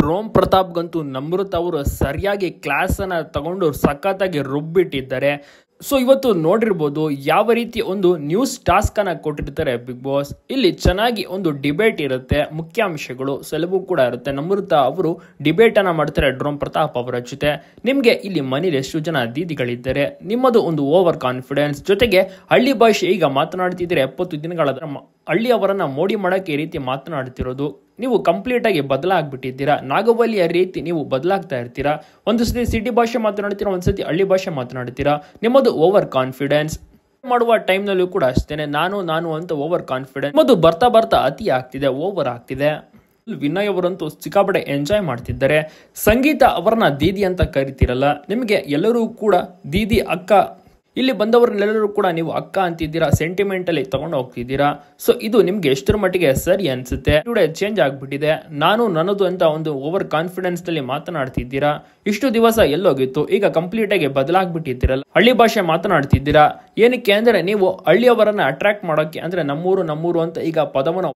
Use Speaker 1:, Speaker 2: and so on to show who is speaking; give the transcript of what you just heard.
Speaker 1: ಡ್ರೋಮ್ ಪ್ರತಾಪ್ಗಂತೂ ನಮೃತ್ ಅವರು ಸರಿಯಾಗಿ ಕ್ಲಾಸನ್ನು ತಗೊಂಡು ಸಖತ್ತಾಗಿ ರುಬ್ಬಿಟ್ಟಿದ್ದಾರೆ ಸೊ ಇವತ್ತು ನೋಡಿರ್ಬೋದು ಯಾವ ರೀತಿ ಒಂದು ನ್ಯೂಸ್ ಅನ್ನ ಕೊಟ್ಟಿರ್ತಾರೆ ಬಿಗ್ ಬಾಸ್ ಇಲ್ಲಿ ಚೆನ್ನಾಗಿ ಒಂದು ಡಿಬೇಟ್ ಇರುತ್ತೆ ಮುಖ್ಯಾಂಶಗಳು ಸೆಲಬು ಕೂಡ ಇರುತ್ತೆ ನಮೃತ ಅವರು ಡಿಬೇಟ್ ಅನ್ನ ಮಾಡ್ತಾರೆ ಡ್ರೋಮ್ ಪ್ರತಾಪ್ ಅವರ ಜೊತೆ ನಿಮಗೆ ಇಲ್ಲಿ ಮನೇಲಿ ಎಷ್ಟು ಜನ ದೀದಿಗಳಿದ್ದಾರೆ ನಿಮ್ಮದು ಒಂದು ಓವರ್ ಕಾನ್ಫಿಡೆನ್ಸ್ ಜೊತೆಗೆ ಹಳ್ಳಿ ಭಾಷೆ ಈಗ ಮಾತನಾಡ್ತಿದ್ರೆ ಎಪ್ಪತ್ತು ದಿನಗಳ ಹಳ್ಳಿ ಅವರನ್ನ ಮೋಡಿ ಮಾಡೋಕ್ಕೆ ಈ ರೀತಿ ಮಾತನಾಡ್ತಿರೋದು ನೀವು ಕಂಪ್ಲೀಟಾಗಿ ಬದಲಾಗ್ಬಿಟ್ಟಿದ್ದೀರಾ ನಾಗವಲ್ಲಿಯ ರೀತಿ ನೀವು ಬದಲಾಗ್ತಾ ಇರ್ತೀರಾ ಒಂದು ಸತಿ ಸಿಟಿ ಭಾಷೆ ಮಾತನಾಡ್ತೀರಾ ಒಂದು ಹಳ್ಳಿ ಭಾಷೆ ಮಾತನಾಡ್ತೀರಾ ನಿಮ್ಮದು ಓವರ್ ಕಾನ್ಫಿಡೆನ್ಸ್ ಮಾಡುವ ಟೈಮ್ನಲ್ಲೂ ಕೂಡ ಅಷ್ಟೇನೆ ನಾನು ನಾನು ಅಂತ ಓವರ್ ಕಾನ್ಫಿಡೆನ್ಸ್ ಮತ್ತು ಬರ್ತಾ ಬರ್ತಾ ಅತಿ ಆಗ್ತಿದೆ ಓವರ್ ಆಗ್ತಿದೆ ವಿನಯ್ ಅವರಂತೂ ಸಿಕ್ಕಾಪಡೆ ಎಂಜಾಯ್ ಮಾಡ್ತಿದ್ದಾರೆ ಸಂಗೀತ ಅವರನ್ನ ದೀದಿ ಅಂತ ಕರಿತಿರಲ್ಲ ನಿಮಗೆ ಎಲ್ಲರೂ ಕೂಡ ದೀದಿ ಅಕ್ಕ ಇಲ್ಲಿ ಬಂದವರನ್ನೆಲ್ಲರೂ ಕೂಡ ನೀವು ಅಕ್ಕ ಅಂತಿದ್ದೀರಾ ಸೆಂಟಿಮೆಂಟಲ್ಲಿ ತಗೊಂಡು ಹೋಗ್ತಿದ್ದೀರಾ ಸೊ ಇದು ನಿಮ್ಗೆ ಎಷ್ಟರ ಮಟ್ಟಿಗೆ ಸರಿ ಅನ್ಸುತ್ತೆ ಟುಡೇ ಚೇಂಜ್ ಆಗ್ಬಿಟ್ಟಿದೆ ನಾನು ನನ್ನದು ಅಂತ ಒಂದು ಓವರ್ ಕಾನ್ಫಿಡೆನ್ಸ್ ನಲ್ಲಿ ಮಾತನಾಡ್ತಿದ್ದೀರಾ ಇಷ್ಟು ದಿವಸ ಎಲ್ಲೋಗಿತ್ತು ಈಗ ಕಂಪ್ಲೀಟ್ ಆಗಿ ಬದಲಾಗ್ಬಿಟ್ಟಿದ್ದೀರಲ್ಲ ಹಳ್ಳಿ ಭಾಷೆ ಮಾತನಾಡ್ತಿದ್ದೀರಾ ಏನಕ್ಕೆ ಅಂದ್ರೆ ನೀವು ಹಳ್ಳಿಯವರನ್ನ ಅಟ್ರಾಕ್ಟ್ ಮಾಡೋಕೆ ಅಂದ್ರೆ ನಮ್ಮೂರು ನಮ್ಮೂರು ಅಂತ ಈಗ ಪದವನ್ನು